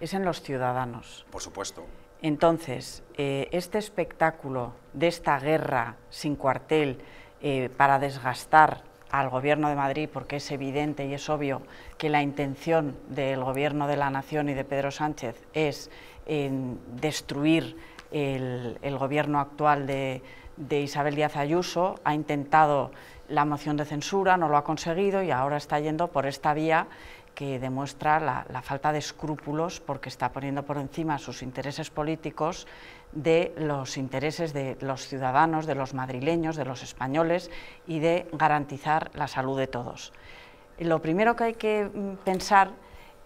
es en los ciudadanos. Por supuesto. Entonces, eh, este espectáculo de esta guerra sin cuartel eh, para desgastar al Gobierno de Madrid, porque es evidente y es obvio que la intención del Gobierno de la Nación y de Pedro Sánchez es eh, destruir el, Gobierno actual de, de Isabel Díaz Ayuso, ha intentado la moción de censura, no lo ha conseguido y ahora está yendo por esta vía que demuestra la, falta de escrúpulos porque está poniendo por encima sus intereses políticos de los intereses de los ciudadanos, de los madrileños, de los españoles y de garantizar la salud de todos. Lo primero que hay que mm, pensar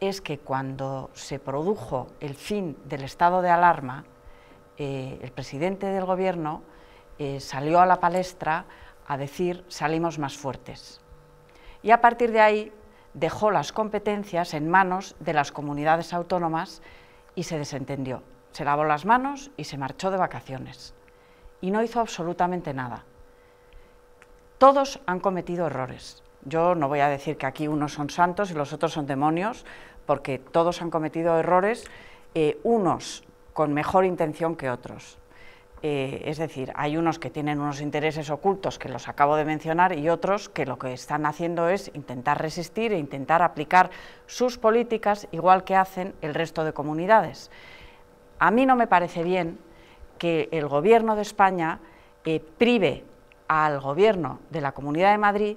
es que cuando se produjo el fin del estado de alarma, eh, el presidente del gobierno eh, salió a la palestra a decir salimos más fuertes. Y a partir de ahí dejó las competencias en manos de las comunidades autónomas y se desentendió. Se lavó las manos y se marchó de vacaciones. Y no hizo absolutamente nada. Todos han cometido errores. Yo no voy a decir que aquí unos son santos y los otros son demonios, porque todos han cometido errores, eh, unos con mejor intención que otros. Eh, es decir, hay unos que tienen unos intereses ocultos que los acabo de mencionar y otros que lo que están haciendo es intentar resistir e intentar aplicar sus políticas igual que hacen el resto de comunidades. A mí no me parece bien que el Gobierno de España eh, prive al Gobierno de la Comunidad de Madrid